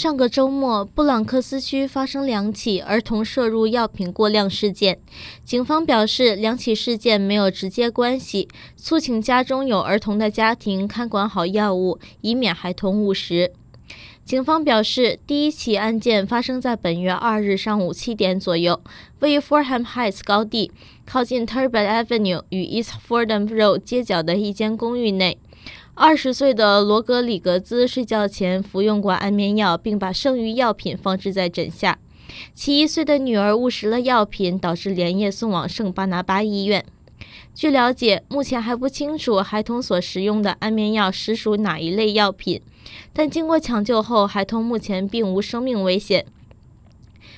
上个周末，布朗克斯区发生两起儿童摄入药品过量事件。警方表示，两起事件没有直接关系，促请家中有儿童的家庭看管好药物，以免孩童误食。警方表示，第一起案件发生在本月二日上午七点左右，位于 f o r h a m Heights 高地，靠近 Turbot Avenue 与 East Foreham Road 街角的一间公寓内。二十岁的罗格里格兹睡觉前服用过安眠药，并把剩余药品放置在枕下。其一岁的女儿误食了药品，导致连夜送往圣巴拿巴医院。据了解，目前还不清楚孩童所食用的安眠药实属哪一类药品，但经过抢救后，孩童目前并无生命危险。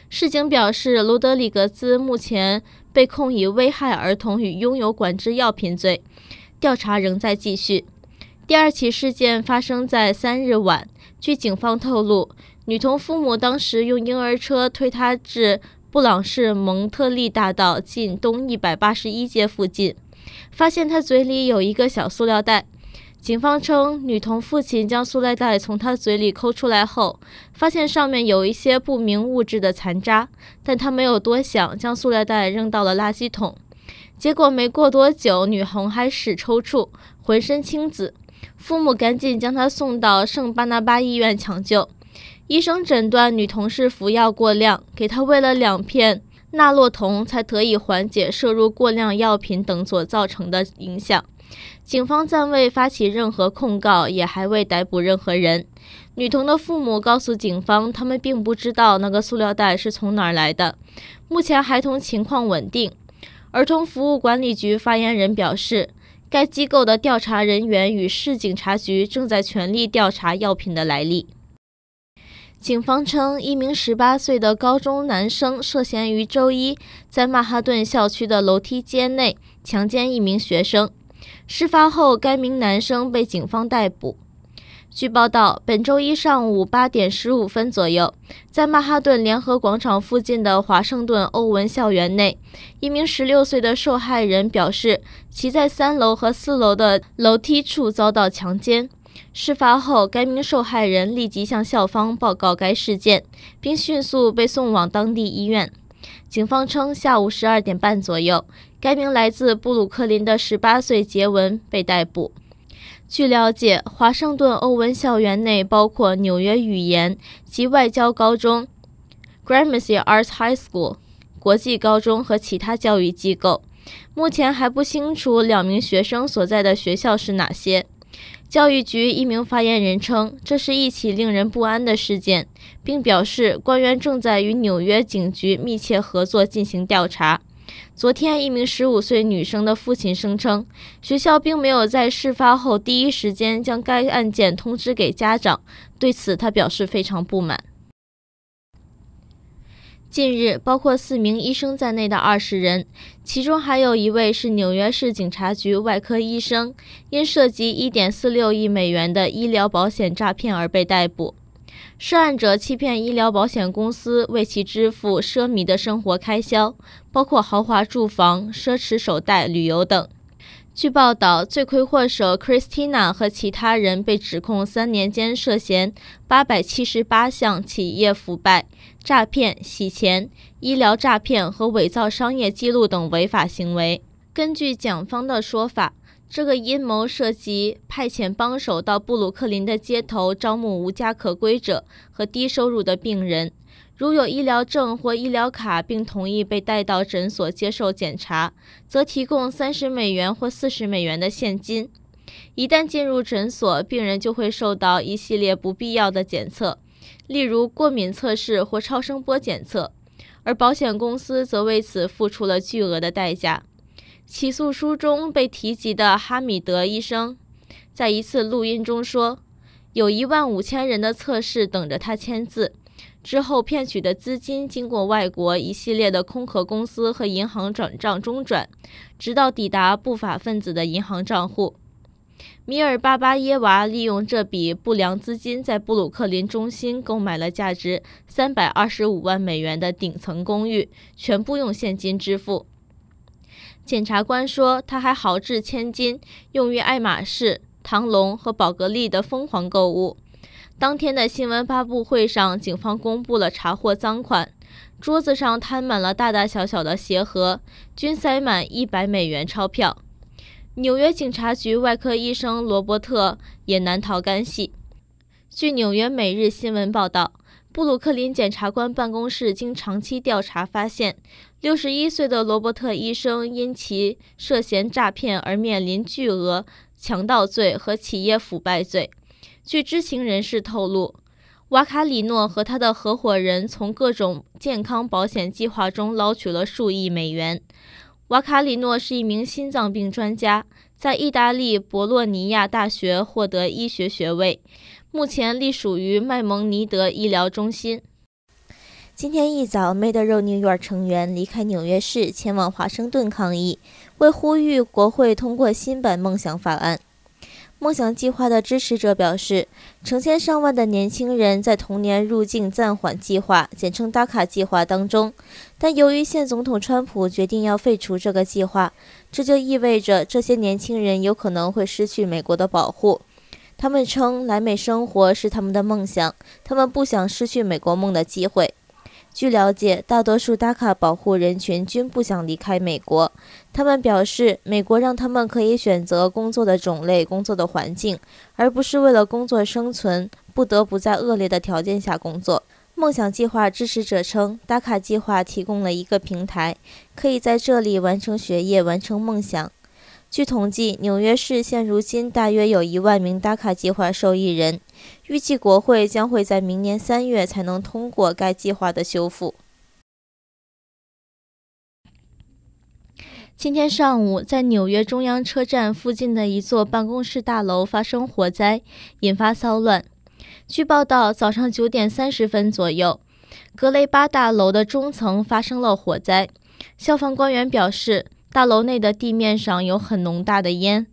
市警表示，罗德里格兹目前被控以危害儿童与拥有管制药品罪，调查仍在继续。第二起事件发生在三日晚。据警方透露，女童父母当时用婴儿车推她至布朗市蒙特利大道近东一百八十一街附近，发现她嘴里有一个小塑料袋。警方称，女童父亲将塑料袋从她嘴里抠出来后，发现上面有一些不明物质的残渣，但他没有多想，将塑料袋扔到了垃圾桶。结果没过多久，女童开始抽搐，浑身青紫。父母赶紧将她送到圣巴纳巴医院抢救，医生诊断女同事服药过量，给她喂了两片纳洛酮，才得以缓解摄入过量药品等所造成的影响。警方暂未发起任何控告，也还未逮捕任何人。女童的父母告诉警方，他们并不知道那个塑料袋是从哪儿来的。目前，孩童情况稳定。儿童服务管理局发言人表示。该机构的调查人员与市警察局正在全力调查药品的来历。警方称，一名18岁的高中男生涉嫌于周一在曼哈顿校区的楼梯间内强奸一名学生。事发后，该名男生被警方逮捕。据报道，本周一上午八点十五分左右，在曼哈顿联合广场附近的华盛顿欧文校园内，一名16岁的受害人表示，其在三楼和四楼的楼梯处遭到强奸。事发后，该名受害人立即向校方报告该事件，并迅速被送往当地医院。警方称，下午十二点半左右，该名来自布鲁克林的18岁杰文被逮捕。据了解，华盛顿欧文校园内包括纽约语言及外交高中 （Gramercy Arts High School）、国际高中和其他教育机构。目前还不清楚两名学生所在的学校是哪些。教育局一名发言人称，这是一起令人不安的事件，并表示官员正在与纽约警局密切合作进行调查。昨天，一名15岁女生的父亲声称，学校并没有在事发后第一时间将该案件通知给家长。对此，他表示非常不满。近日，包括四名医生在内的二十人，其中还有一位是纽约市警察局外科医生，因涉及1.46亿美元的医疗保险诈骗而被逮捕。涉案者欺骗医疗保险公司为其支付奢靡的生活开销，包括豪华住房、奢侈手袋、旅游等。据报道，罪魁祸首 Christina 和其他人被指控三年间涉嫌八百七十八项企业腐败、诈骗、洗钱、医疗诈骗和伪造商业记录等违法行为。根据检方的说法。这个阴谋涉及派遣帮手到布鲁克林的街头，招募无家可归者和低收入的病人。如有医疗证或医疗卡，并同意被带到诊所接受检查，则提供三十美元或四十美元的现金。一旦进入诊所，病人就会受到一系列不必要的检测，例如过敏测试或超声波检测，而保险公司则为此付出了巨额的代价。起诉书中被提及的哈米德医生，在一次录音中说，有一万五千人的测试等着他签字。之后骗取的资金，经过外国一系列的空壳公司和银行转账中转，直到抵达不法分子的银行账户。米尔巴巴耶娃利用这笔不良资金，在布鲁克林中心购买了价值三百二十五万美元的顶层公寓，全部用现金支付。检察官说，他还豪掷千金，用于爱马仕、唐龙和宝格丽的疯狂购物。当天的新闻发布会上，警方公布了查获赃款，桌子上摊满了大大小小的鞋盒，均塞满一百美元钞票。纽约警察局外科医生罗伯特也难逃干系。据《纽约每日新闻》报道。布鲁克林检察官办公室经长期调查发现，六十一岁的罗伯特医生因其涉嫌诈骗而面临巨额强盗罪和企业腐败罪。据知情人士透露，瓦卡里诺和他的合伙人从各种健康保险计划中捞取了数亿美元。瓦卡里诺是一名心脏病专家，在意大利博洛尼亚大学获得医学学位。目前隶属于麦蒙尼德医疗中心。今天一早，m d New York 成员离开纽约市，前往华盛顿抗议，为呼吁国会通过新版梦想法案。梦想计划的支持者表示，成千上万的年轻人在童年入境暂缓计划（简称“打卡计划”）当中，但由于现总统川普决定要废除这个计划，这就意味着这些年轻人有可能会失去美国的保护。他们称来美生活是他们的梦想，他们不想失去美国梦的机会。据了解，大多数 DACA 保护人群均不想离开美国。他们表示，美国让他们可以选择工作的种类、工作的环境，而不是为了工作生存不得不在恶劣的条件下工作。梦想计划支持者称，DACA 计划提供了一个平台，可以在这里完成学业、完成梦想。据统计，纽约市现如今大约有一万名“打卡”计划受益人。预计国会将会在明年三月才能通过该计划的修复。今天上午，在纽约中央车站附近的一座办公室大楼发生火灾，引发骚乱。据报道，早上九点三十分左右，格雷巴大楼的中层发生了火灾。消防官员表示。大楼内的地面上有很浓大的烟。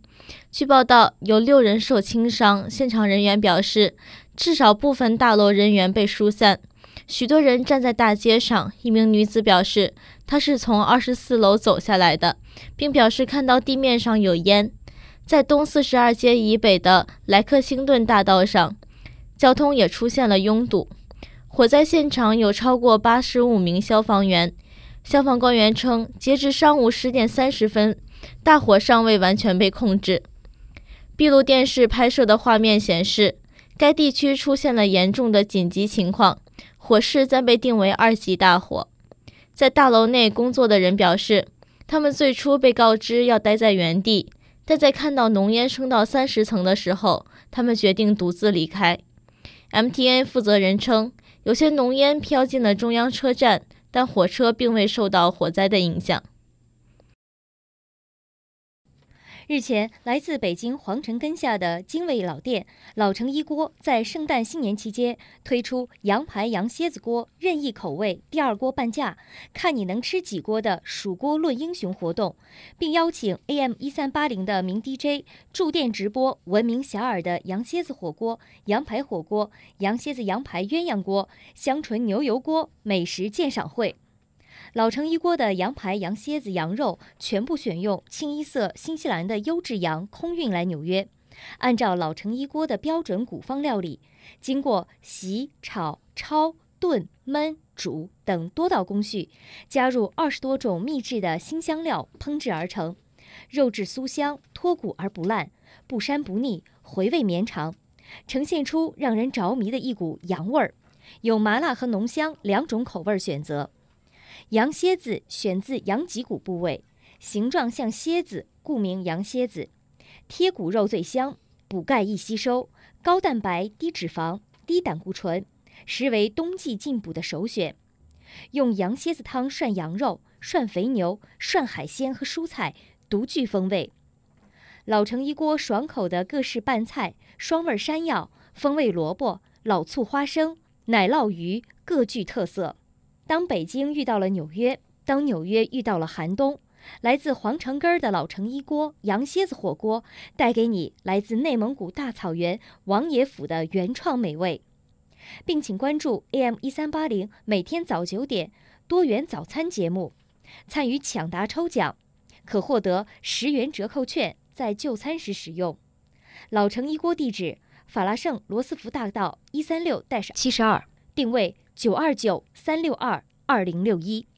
据报道，有六人受轻伤。现场人员表示，至少部分大楼人员被疏散。许多人站在大街上。一名女子表示，她是从二十四楼走下来的，并表示看到地面上有烟。在东四十二街以北的莱克星顿大道上，交通也出现了拥堵。火灾现场有超过八十五名消防员。消防官员称，截至上午十点三十分，大火尚未完全被控制。闭路电视拍摄的画面显示，该地区出现了严重的紧急情况，火势暂被定为二级大火。在大楼内工作的人表示，他们最初被告知要待在原地，但在看到浓烟升到三十层的时候，他们决定独自离开。MTA 负责人称，有些浓烟飘进了中央车站。但火车并未受到火灾的影响。日前，来自北京皇城根下的京味老店老城一锅，在圣诞新年期间推出羊排羊蝎子锅任意口味第二锅半价，看你能吃几锅的“数锅论英雄”活动，并邀请 AM 一三八零的名 DJ 驻店直播，闻名遐迩的羊蝎子火锅、羊排火锅、羊蝎子羊排鸳鸯锅、香醇牛油锅美食鉴赏会。老城一锅的羊排、羊蝎子、羊肉全部选用清一色新西兰的优质羊，空运来纽约。按照老城一锅的标准古方料理，经过洗、炒、焯、炖、焖、煮等多道工序，加入二十多种秘制的新香料烹制而成。肉质酥香，脱骨而不烂，不膻不腻，回味绵长，呈现出让人着迷的一股羊味儿。有麻辣和浓香两种口味选择。羊蝎子选自羊脊骨部位，形状像蝎子，故名羊蝎子。贴骨肉最香，补钙易吸收，高蛋白低脂肪低胆固醇，实为冬季进补的首选。用羊蝎子汤涮羊肉、涮肥牛、涮海鲜和蔬菜，独具风味。老城一锅爽口的各式拌菜、双味山药、风味萝卜、老醋花生、奶酪鱼各具特色。当北京遇到了纽约，当纽约遇到了寒冬，来自皇城根儿的老城一锅羊蝎子火锅，带给你来自内蒙古大草原王爷府的原创美味，并请关注 AM 一三八零，每天早九点多元早餐节目，参与抢答抽奖，可获得十元折扣券，在就餐时使用。老城一锅地址：法拉盛罗斯福大道一三六带七十二，定位。九二九三六二二零六一。